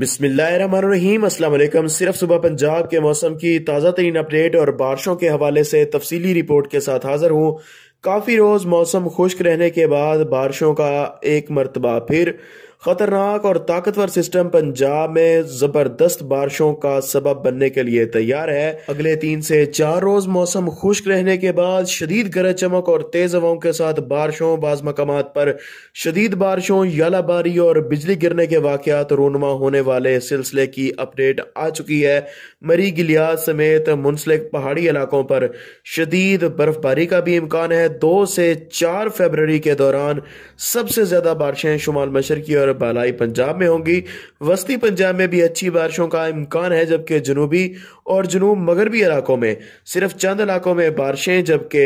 बिस्मिल्लाम सिर्फ सुबह पंजाब के मौसम की ताज़ा तरीन अपडेट और बारिशों के हवाले से तफसीली रिपोर्ट के साथ हाजिर हूँ काफ़ी रोज़ मौसम खुश्क रहने के बाद बारिशों का एक मरतबा फिर ख़तरनाक और ताकतवर सिस्टम पंजाब में ज़बरदस्त बारिशों का सबब बनने के लिए तैयार है अगले तीन से चार रोज़ मौसम खुश्क रहने के बाद शदीद गरज चमक और तेज़ हवाओं के साथ बारिशों बाज मकाम पर शदीद बारिशों यालाबारी और बिजली गिरने के वाकत रोनमा होने वाले सिलसिले की अपडेट आ चुकी है मरी गिलियाज समेत मुंसलिक पहाड़ी इलाकों पर शदीद बर्फबारी का भी इम्कान है दो से चार फरवरी के दौरान सबसे ज़्यादा बारिशें शुमाल मशरकी और बालाई पंजाब में होंगी वस्ती पंजाब में भी अच्छी बारिशों का इम्कान है जबकि जनूबी और जनूब मगरबी इलाकों में सिर्फ चंद इलाकों में बारिशें जबकि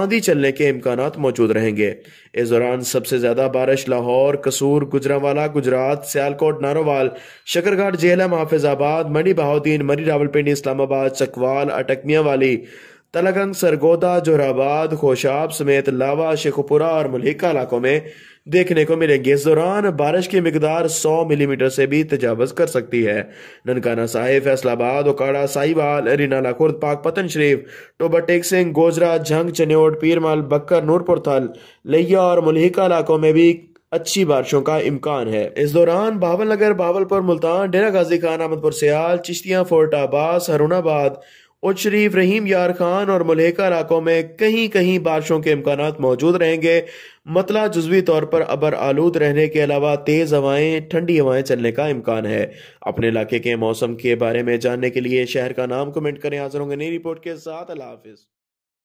आंधी चलने के इम्कान मौजूद रहेंगे इस दौरान सबसे ज़्यादा बारिश लाहौर कसूर गुजरावाला गुजरात सियालकोट नारोवाल शकरघाट जेलम हाफिजाबाद मंडी बहाउद्दीन मरी रावलपिंडी इस्लामाबाद चकवाल अटकमिया वाली तलगंग सरगोदा जोराबाद खोशाब समेत लावा शेखपुरा और मलिका इलाकों में देखने को मिलेंगे इस दौरान बारिश की मकदार 100 मिलीमीटर से भी तजावज कर सकती है ननकाना साहिब फैसलाबाद ओकाड़ा साहिवाल रिनाला खुर्द पाक पतन शरीफ टोबा टेक सिंह गोजरा झंग चनेट पीरमाल बक्कर नूरपुर थल लैया और मलिका इलाकों में भी अच्छी बारिशों का इम्कान है इस दौरान बावल नगर बावलपुर मुल्तान डेरा गाजी खान अहमदपुर सियाल चिश्तियाँ फोर्ट आबास हरुणाबाद उचरीफ शरीफ रहीम यार खान और मलेका इलाकों में कहीं कहीं बारिशों के इम्कान मौजूद रहेंगे मतला जजवी तौर पर अबर आलूद रहने के अलावा तेज़ हवाएं ठंडी हवाएं चलने का इम्कान है अपने इलाके के मौसम के बारे में जानने के लिए शहर का नाम कमेंट करें हाजिर होंगे नई रिपोर्ट के साथ अल्लाह हाफिज़